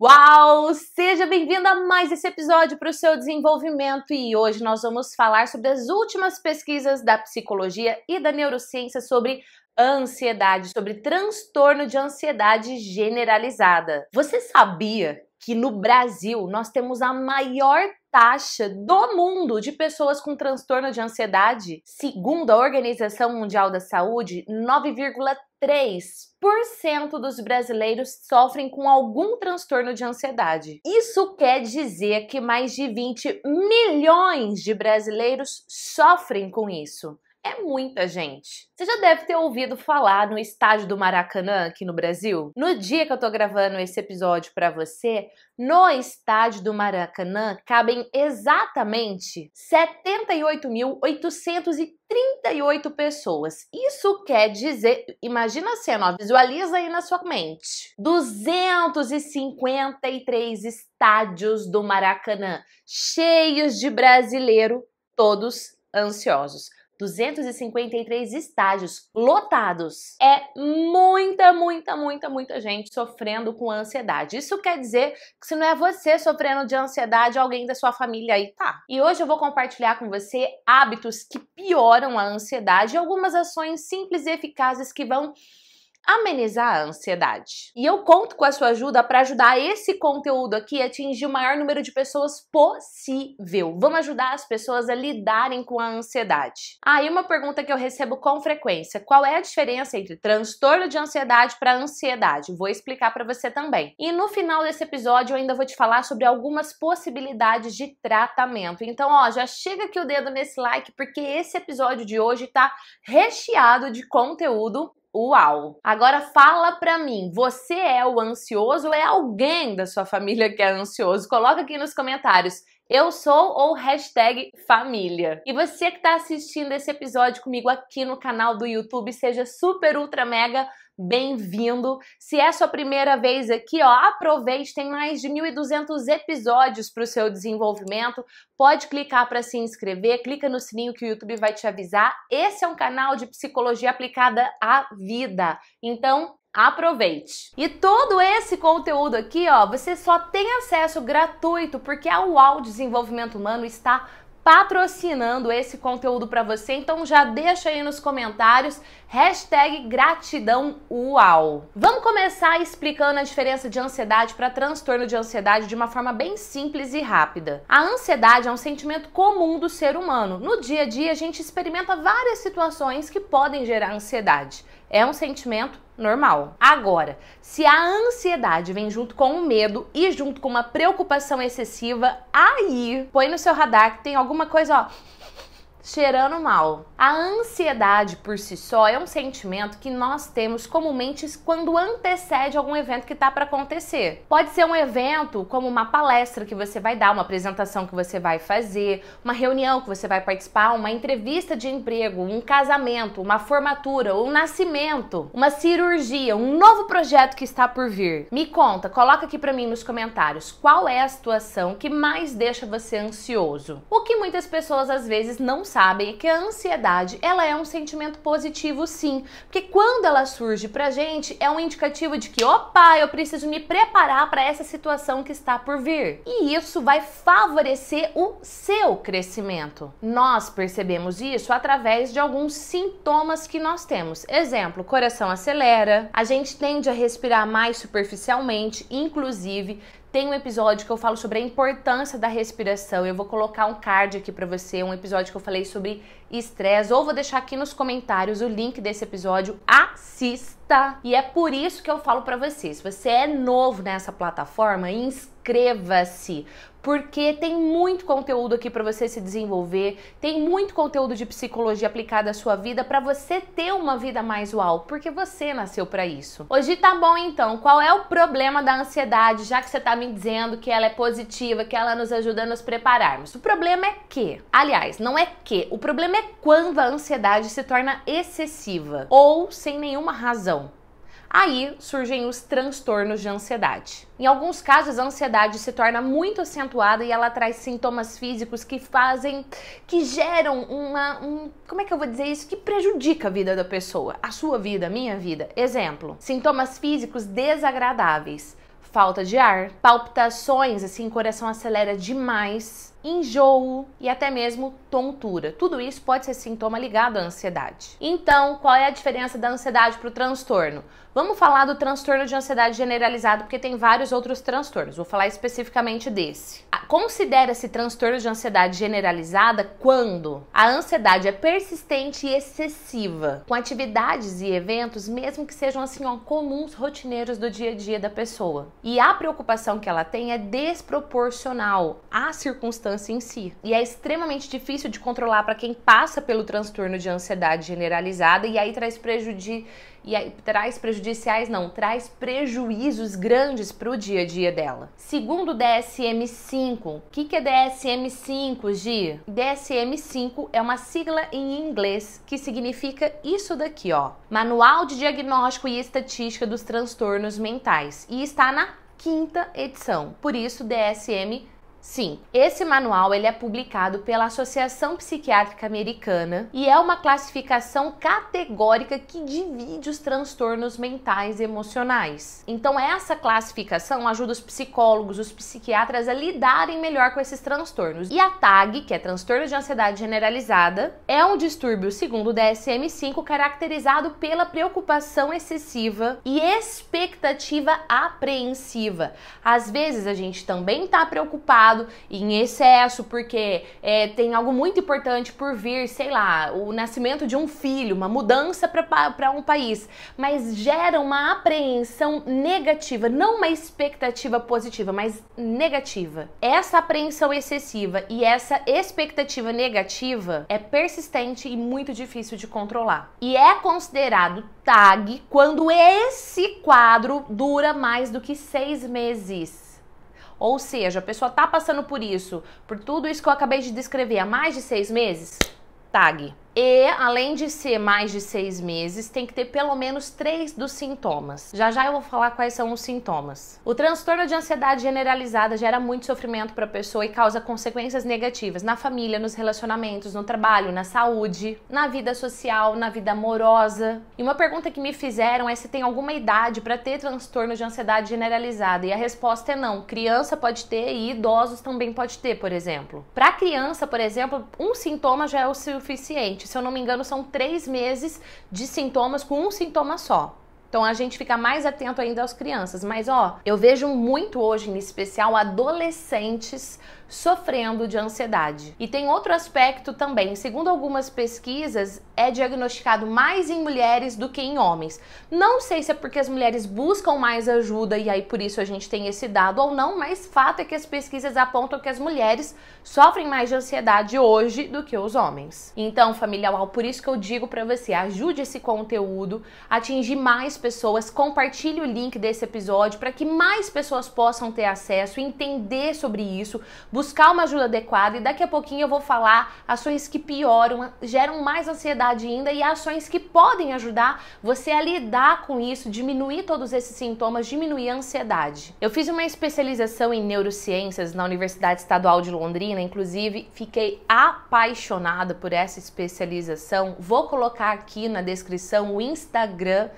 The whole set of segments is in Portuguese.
Uau! Seja bem-vindo a mais esse episódio para o seu desenvolvimento e hoje nós vamos falar sobre as últimas pesquisas da psicologia e da neurociência sobre ansiedade, sobre transtorno de ansiedade generalizada. Você sabia que no Brasil nós temos a maior taxa do mundo de pessoas com transtorno de ansiedade? Segundo a Organização Mundial da Saúde, 9,3 3% dos brasileiros sofrem com algum transtorno de ansiedade. Isso quer dizer que mais de 20 milhões de brasileiros sofrem com isso é muita gente. Você já deve ter ouvido falar no estádio do Maracanã aqui no Brasil. No dia que eu tô gravando esse episódio para você, no estádio do Maracanã cabem exatamente 78.838 pessoas. Isso quer dizer, imagina a cena, ó, visualiza aí na sua mente. 253 estádios do Maracanã cheios de brasileiro, todos ansiosos. 253 estágios lotados. É muita, muita, muita, muita gente sofrendo com ansiedade. Isso quer dizer que se não é você sofrendo de ansiedade, é alguém da sua família aí tá. E hoje eu vou compartilhar com você hábitos que pioram a ansiedade e algumas ações simples e eficazes que vão amenizar a ansiedade. E eu conto com a sua ajuda para ajudar esse conteúdo aqui a atingir o maior número de pessoas possível. Vamos ajudar as pessoas a lidarem com a ansiedade. Aí ah, uma pergunta que eu recebo com frequência: qual é a diferença entre transtorno de ansiedade para ansiedade? Vou explicar para você também. E no final desse episódio eu ainda vou te falar sobre algumas possibilidades de tratamento. Então, ó, já chega aqui o dedo nesse like porque esse episódio de hoje tá recheado de conteúdo Uau! Agora fala pra mim, você é o ansioso ou é alguém da sua família que é ansioso? Coloca aqui nos comentários. Eu sou ou hashtag família. E você que está assistindo esse episódio comigo aqui no canal do YouTube, seja super ultra mega bem-vindo. Se é sua primeira vez aqui, ó, aproveite, tem mais de 1.200 episódios para o seu desenvolvimento. Pode clicar para se inscrever, clica no sininho que o YouTube vai te avisar. Esse é um canal de psicologia aplicada à vida. Então, Aproveite! E todo esse conteúdo aqui, ó, você só tem acesso gratuito porque a é UAU Desenvolvimento Humano está patrocinando esse conteúdo para você. Então já deixa aí nos comentários hashtag gratidão uau. Vamos começar explicando a diferença de ansiedade para transtorno de ansiedade de uma forma bem simples e rápida. A ansiedade é um sentimento comum do ser humano. No dia a dia a gente experimenta várias situações que podem gerar ansiedade. É um sentimento normal. Agora, se a ansiedade vem junto com o medo e junto com uma preocupação excessiva, aí põe no seu radar que tem alguma coisa, ó cheirando mal. A ansiedade por si só é um sentimento que nós temos comumente quando antecede algum evento que está para acontecer. Pode ser um evento como uma palestra que você vai dar, uma apresentação que você vai fazer, uma reunião que você vai participar, uma entrevista de emprego, um casamento, uma formatura, um nascimento, uma cirurgia, um novo projeto que está por vir. Me conta, coloca aqui para mim nos comentários qual é a situação que mais deixa você ansioso. O que muitas pessoas às vezes não sabem sabem é que a ansiedade, ela é um sentimento positivo sim, porque quando ela surge pra gente, é um indicativo de que, opa, eu preciso me preparar para essa situação que está por vir. E isso vai favorecer o seu crescimento. Nós percebemos isso através de alguns sintomas que nós temos. Exemplo, coração acelera, a gente tende a respirar mais superficialmente, inclusive tem um episódio que eu falo sobre a importância da respiração. Eu vou colocar um card aqui para você, um episódio que eu falei sobre estresse, ou vou deixar aqui nos comentários o link desse episódio. Assista tá. E é por isso que eu falo para você, se você é novo nessa plataforma, inscreva-se, porque tem muito conteúdo aqui para você se desenvolver, tem muito conteúdo de psicologia aplicada à sua vida para você ter uma vida mais uau, porque você nasceu para isso. Hoje tá bom então. Qual é o problema da ansiedade, já que você tá me dizendo que ela é positiva, que ela nos ajuda a nos prepararmos? O problema é que, aliás, não é que, o problema é quando a ansiedade se torna excessiva ou sem nenhuma razão Aí surgem os transtornos de ansiedade. Em alguns casos, a ansiedade se torna muito acentuada e ela traz sintomas físicos que fazem, que geram uma, um, como é que eu vou dizer isso? Que prejudica a vida da pessoa, a sua vida, a minha vida. Exemplo: sintomas físicos desagradáveis falta de ar, palpitações, assim, o coração acelera demais, enjoo e até mesmo tontura. Tudo isso pode ser sintoma ligado à ansiedade. Então, qual é a diferença da ansiedade para o transtorno? Vamos falar do transtorno de ansiedade generalizado, porque tem vários outros transtornos. Vou falar especificamente desse. Ah, considera-se transtorno de ansiedade generalizada quando a ansiedade é persistente e excessiva, com atividades e eventos, mesmo que sejam assim ó, comuns, rotineiros do dia a dia da pessoa. E a preocupação que ela tem é desproporcional à circunstância substância em si. E é extremamente difícil de controlar para quem passa pelo transtorno de ansiedade generalizada e aí traz prejuízo e aí, traz prejudiciais não, traz prejuízos grandes para o dia a dia dela. Segundo o DSM-5, o que, que é DSM-5, Gi? DSM-5 é uma sigla em inglês que significa isso daqui, ó. Manual de Diagnóstico e Estatística dos Transtornos Mentais. E está na quinta edição. Por isso, DSM-5. Sim, esse manual ele é publicado pela Associação Psiquiátrica Americana e é uma classificação categórica que divide os transtornos mentais e emocionais. Então essa classificação ajuda os psicólogos, os psiquiatras a lidarem melhor com esses transtornos. E a TAG, que é transtorno de ansiedade generalizada, é um distúrbio segundo o DSM-5 caracterizado pela preocupação excessiva e expectativa apreensiva. Às vezes a gente também está preocupado em excesso, porque é, tem algo muito importante por vir, sei lá, o nascimento de um filho, uma mudança para um país, mas gera uma apreensão negativa, não uma expectativa positiva, mas negativa. Essa apreensão excessiva e essa expectativa negativa é persistente e muito difícil de controlar. E é considerado tag quando esse quadro dura mais do que seis meses. Ou seja, a pessoa está passando por isso, por tudo isso que eu acabei de descrever há mais de seis meses? Tag. E, além de ser mais de seis meses, tem que ter pelo menos três dos sintomas. Já já eu vou falar quais são os sintomas. O transtorno de ansiedade generalizada gera muito sofrimento para a pessoa e causa consequências negativas na família, nos relacionamentos, no trabalho, na saúde, na vida social, na vida amorosa. E uma pergunta que me fizeram é se tem alguma idade para ter transtorno de ansiedade generalizada. E a resposta é não. Criança pode ter e idosos também pode ter, por exemplo. Para criança, por exemplo, um sintoma já é o suficiente se eu não me engano, são três meses de sintomas com um sintoma só. Então a gente fica mais atento ainda às crianças. Mas ó, eu vejo muito hoje, em especial, adolescentes sofrendo de ansiedade. E tem outro aspecto também, segundo algumas pesquisas, é diagnosticado mais em mulheres do que em homens. Não sei se é porque as mulheres buscam mais ajuda e aí por isso a gente tem esse dado ou não, mas fato é que as pesquisas apontam que as mulheres sofrem mais de ansiedade hoje do que os homens. Então, família Uau, por isso que eu digo para você, ajude esse conteúdo a atingir mais pessoas, compartilhe o link desse episódio para que mais pessoas possam ter acesso, entender sobre isso, buscar uma ajuda adequada e daqui a pouquinho eu vou falar ações que pioram, geram mais ansiedade ainda e ações que podem ajudar você a lidar com isso, diminuir todos esses sintomas, diminuir a ansiedade. Eu fiz uma especialização em neurociências na Universidade Estadual de Londrina, inclusive fiquei apaixonada por essa especialização. Vou colocar aqui na descrição o Instagram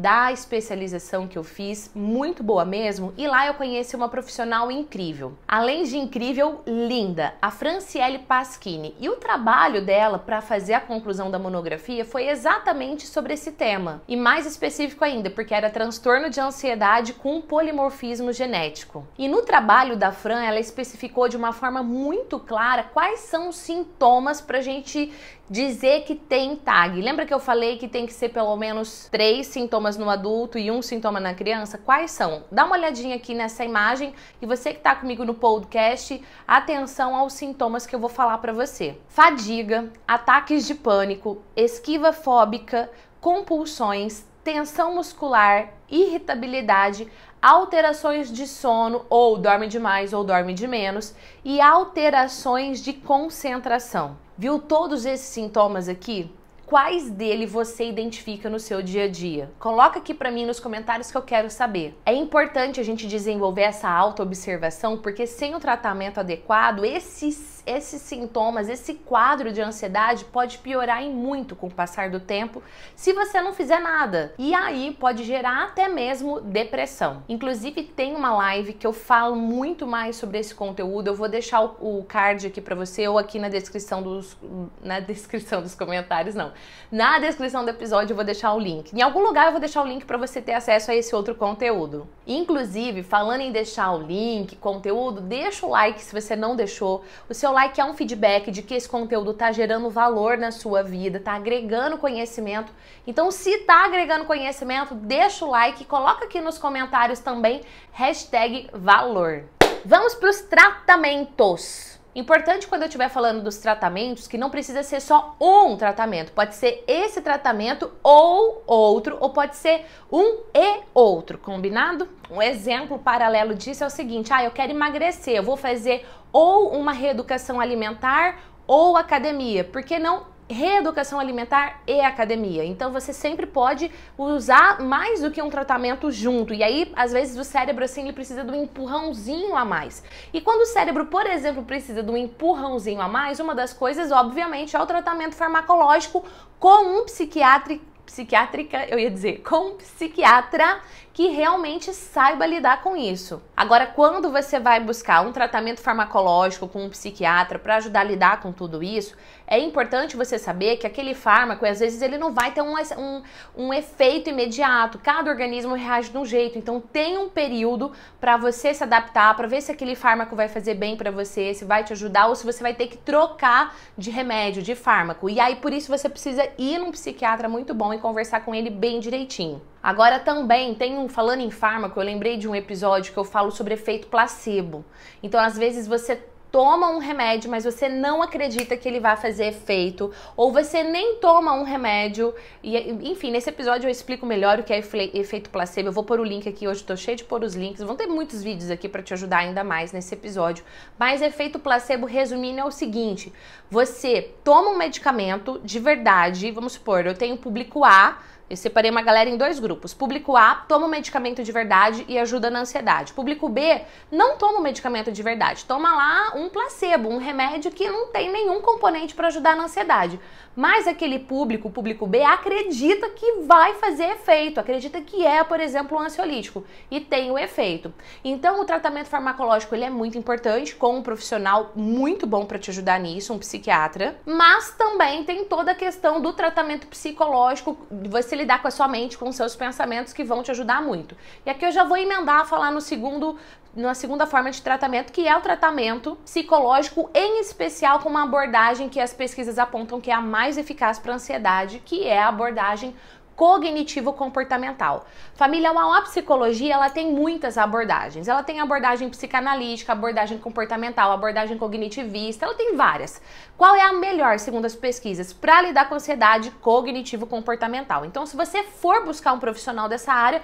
da especialização que eu fiz, muito boa mesmo, e lá eu conheci uma profissional incrível. Além de incrível, linda, a Franciele Paschini. E o trabalho dela para fazer a conclusão da monografia foi exatamente sobre esse tema, e mais específico ainda, porque era transtorno de ansiedade com polimorfismo genético. E no trabalho da Fran, ela especificou de uma forma muito clara quais são os sintomas para a gente dizer que tem TAG. Lembra que eu falei que tem que ser pelo menos três sintomas sintomas no adulto e um sintoma na criança, quais são? Dá uma olhadinha aqui nessa imagem e você que está comigo no podcast, atenção aos sintomas que eu vou falar para você: fadiga, ataques de pânico, esquiva fóbica, compulsões, tensão muscular, irritabilidade, alterações de sono, ou dorme demais ou dorme de menos, e alterações de concentração. Viu todos esses sintomas aqui? quais dele você identifica no seu dia a dia? Coloca aqui para mim nos comentários que eu quero saber. É importante a gente desenvolver essa autoobservação porque sem o tratamento adequado, esses esses, sintomas, esse quadro de ansiedade pode piorar em muito com o passar do tempo se você não fizer nada. E aí pode gerar até mesmo depressão. Inclusive, tem uma live que eu falo muito mais sobre esse conteúdo. Eu vou deixar o, o card aqui para você ou aqui na descrição dos. Na descrição dos comentários, não. Na descrição do episódio eu vou deixar o link. Em algum lugar eu vou deixar o link para você ter acesso a esse outro conteúdo. Inclusive, falando em deixar o link, conteúdo, deixa o like se você não deixou. O seu seu like é um feedback de que esse conteúdo está gerando valor na sua vida, está agregando conhecimento. Então, se está agregando conhecimento, deixa o like e coloca aqui nos comentários também hashtag valor. Vamos para os tratamentos. Importante quando eu estiver falando dos tratamentos que não precisa ser só um tratamento, pode ser esse tratamento ou outro, ou pode ser um e outro, combinado? Um exemplo paralelo disso é o seguinte: ah, eu quero emagrecer, eu vou fazer ou uma reeducação alimentar ou academia, por que não reeducação alimentar e academia. Então você sempre pode usar mais do que um tratamento junto. E aí, às vezes, o cérebro assim ele precisa de um empurrãozinho a mais. E quando o cérebro, por exemplo, precisa de um empurrãozinho a mais, uma das coisas, obviamente, é o tratamento farmacológico com um psiquiatra psiquiátrica, eu ia dizer, com um psiquiatra que realmente saiba lidar com isso. Agora, quando você vai buscar um tratamento farmacológico com um psiquiatra para ajudar a lidar com tudo isso, é importante você saber que aquele fármaco, às vezes, ele não vai ter um, um, um efeito imediato. Cada organismo reage de um jeito. Então, tem um período para você se adaptar, para ver se aquele fármaco vai fazer bem para você, se vai te ajudar ou se você vai ter que trocar de remédio, de fármaco. E aí, por isso, você precisa ir num psiquiatra muito bom e conversar com ele bem direitinho. Agora também tem um falando em fármaco, eu lembrei de um episódio que eu falo sobre efeito placebo. Então, às vezes você toma um remédio, mas você não acredita que ele vai fazer efeito, ou você nem toma um remédio, e enfim, nesse episódio eu explico melhor o que é efeito placebo. Eu vou pôr o link aqui hoje, tô cheio de pôr os links. Vão ter muitos vídeos aqui para te ajudar ainda mais nesse episódio. Mas efeito placebo resumindo é o seguinte: você toma um medicamento de verdade, vamos supor, eu tenho público A, eu separei uma galera em dois grupos. Público A toma o medicamento de verdade e ajuda na ansiedade. Público B não toma o medicamento de verdade, toma lá um placebo, um remédio que não tem nenhum componente para ajudar na ansiedade, mas aquele público, o público B, acredita que vai fazer efeito, acredita que é, por exemplo, um ansiolítico e tem o efeito. Então, o tratamento farmacológico ele é muito importante, com um profissional muito bom para te ajudar nisso, um psiquiatra, mas também tem toda a questão do tratamento psicológico, de você lidar com a sua mente, com seus pensamentos que vão te ajudar muito. E aqui eu já vou emendar a falar no segundo numa segunda forma de tratamento, que é o tratamento psicológico, em especial com uma abordagem que as pesquisas apontam que é a mais eficaz para ansiedade, que é a abordagem cognitivo-comportamental. Família uma psicologia, ela tem muitas abordagens. Ela tem abordagem psicanalítica, abordagem comportamental, abordagem cognitivista, ela tem várias. Qual é a melhor, segundo as pesquisas, para lidar com ansiedade cognitivo-comportamental? Então, se você for buscar um profissional dessa área,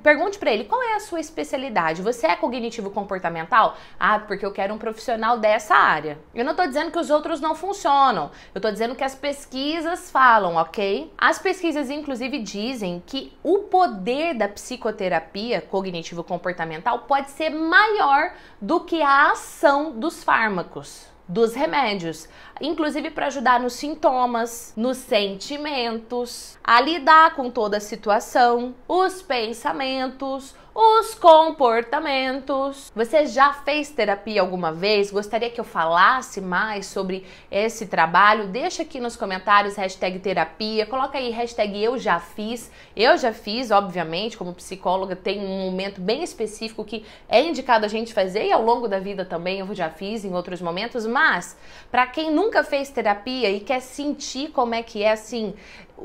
Pergunte para ele qual é a sua especialidade. Você é cognitivo comportamental? Ah, porque eu quero um profissional dessa área. Eu não estou dizendo que os outros não funcionam. Eu estou dizendo que as pesquisas falam, ok? As pesquisas, inclusive, dizem que o poder da psicoterapia cognitivo comportamental pode ser maior do que a ação dos fármacos dos remédios, inclusive para ajudar nos sintomas, nos sentimentos, a lidar com toda a situação, os pensamentos, os comportamentos. Você já fez terapia alguma vez? Gostaria que eu falasse mais sobre esse trabalho? Deixa aqui nos comentários hashtag terapia, coloca aí hashtag eu já fiz. Eu já fiz, obviamente, como psicóloga, tem um momento bem específico que é indicado a gente fazer e ao longo da vida também eu já fiz em outros momentos, mas para quem nunca fez terapia e quer sentir como é que é assim,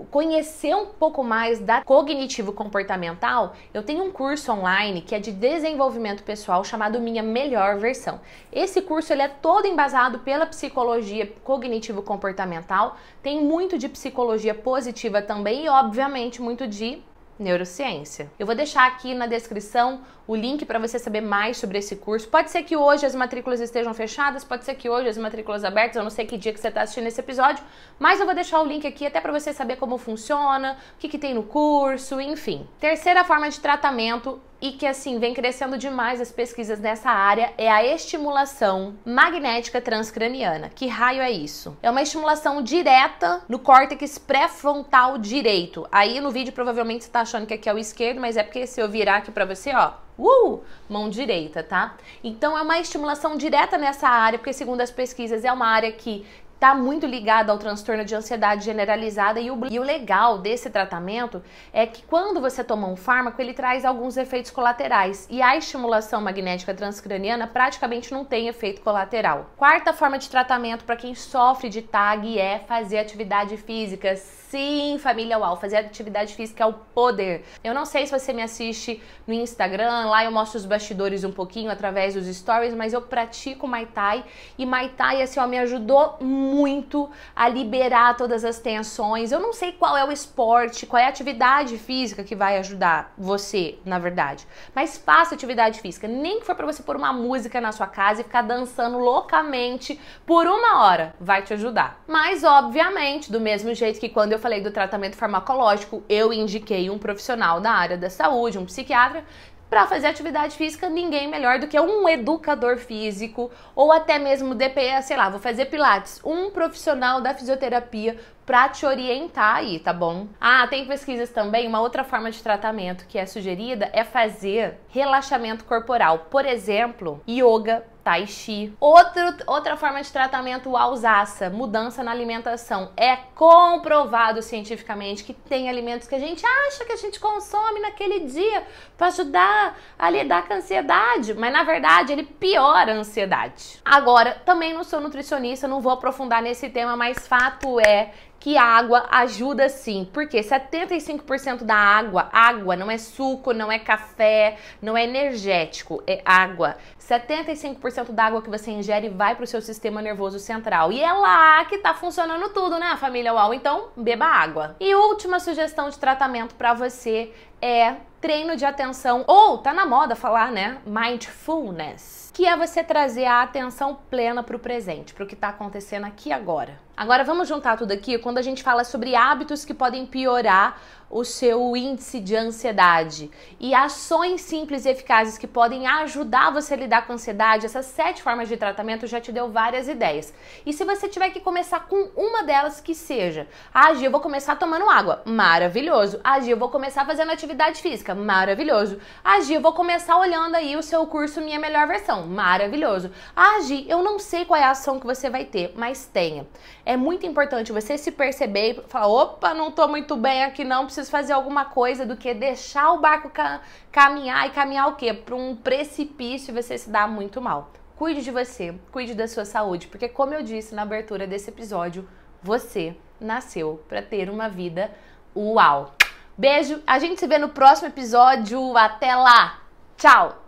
conhecer um pouco mais da cognitivo comportamental, eu tenho um curso online online que é de desenvolvimento pessoal chamado Minha Melhor Versão. Esse curso ele é todo embasado pela psicologia cognitivo-comportamental, tem muito de psicologia positiva também e, obviamente, muito de neurociência. Eu vou deixar aqui na descrição o link para você saber mais sobre esse curso. Pode ser que hoje as matrículas estejam fechadas, pode ser que hoje as matrículas abertas, eu não sei que dia que você está assistindo esse episódio, mas eu vou deixar o link aqui até para você saber como funciona, o que, que tem no curso, enfim. Terceira forma de tratamento e que assim vem crescendo demais as pesquisas nessa área é a estimulação magnética transcraniana. Que raio é isso? É uma estimulação direta no córtex pré-frontal direito. Aí no vídeo provavelmente você tá achando que aqui é o esquerdo, mas é porque se eu virar aqui para você, ó, Uh, mão direita, tá? Então é uma estimulação direta nessa área, porque segundo as pesquisas é uma área que está muito ligado ao transtorno de ansiedade generalizada e o, e o legal desse tratamento é que quando você toma um fármaco, ele traz alguns efeitos colaterais e a estimulação magnética transcraniana praticamente não tem efeito colateral. Quarta forma de tratamento para quem sofre de TAG é fazer atividade física. Sim, família UAU, fazer atividade física é o poder. Eu não sei se você me assiste no Instagram, lá eu mostro os bastidores um pouquinho através dos stories, mas eu pratico Muay Thai e Muay Thai assim, ó, me ajudou muito muito a liberar todas as tensões. Eu não sei qual é o esporte, qual é a atividade física que vai ajudar você, na verdade. Mas faça atividade física, nem que for para você pôr uma música na sua casa e ficar dançando loucamente por uma hora, vai te ajudar. Mas obviamente, do mesmo jeito que quando eu falei do tratamento farmacológico, eu indiquei um profissional da área da saúde, um psiquiatra, para fazer atividade física, ninguém melhor do que um educador físico ou até mesmo D.P.A. sei lá, vou fazer pilates, um profissional da fisioterapia para te orientar aí, tá bom? Ah, tem pesquisas também, uma outra forma de tratamento que é sugerida é fazer relaxamento corporal, por exemplo, yoga tai chi. Outro, outra forma de tratamento alzaça, mudança na alimentação. É comprovado cientificamente que tem alimentos que a gente acha que a gente consome naquele dia para ajudar a lidar com a ansiedade, mas na verdade ele piora a ansiedade. Agora, também não sou nutricionista, não vou aprofundar nesse tema, mas fato é que a água ajuda sim, porque 75% da água, água não é suco, não é café, não é energético, é água. 75% da água que você ingere vai para o seu sistema nervoso central. E é lá que tá funcionando tudo, né, família UAU? Então, beba água. E última sugestão de tratamento para você é treino de atenção, ou tá na moda falar, né? Mindfulness, que é você trazer a atenção plena para o presente, para o que está acontecendo aqui agora. Agora vamos juntar tudo aqui quando a gente fala sobre hábitos que podem piorar o seu índice de ansiedade. E ações simples e eficazes que podem ajudar você a lidar com a ansiedade, essas sete formas de tratamento já te deu várias ideias. E se você tiver que começar com uma delas que seja, ah, eu vou começar tomando água, maravilhoso. Ah, eu vou começar fazendo atividade física, maravilhoso. Ah, eu vou começar olhando aí o seu curso Minha Melhor Versão, maravilhoso. Ah, eu não sei qual é a ação que você vai ter, mas tenha. É muito importante você se perceber e falar, opa, não tô muito bem aqui não, preciso preciso fazer alguma coisa do que deixar o barco ca caminhar e caminhar o quê? Para um precipício e você se dá muito mal. Cuide de você, cuide da sua saúde, porque como eu disse na abertura desse episódio, você nasceu para ter uma vida uau. Beijo, a gente se vê no próximo episódio. Até lá. Tchau.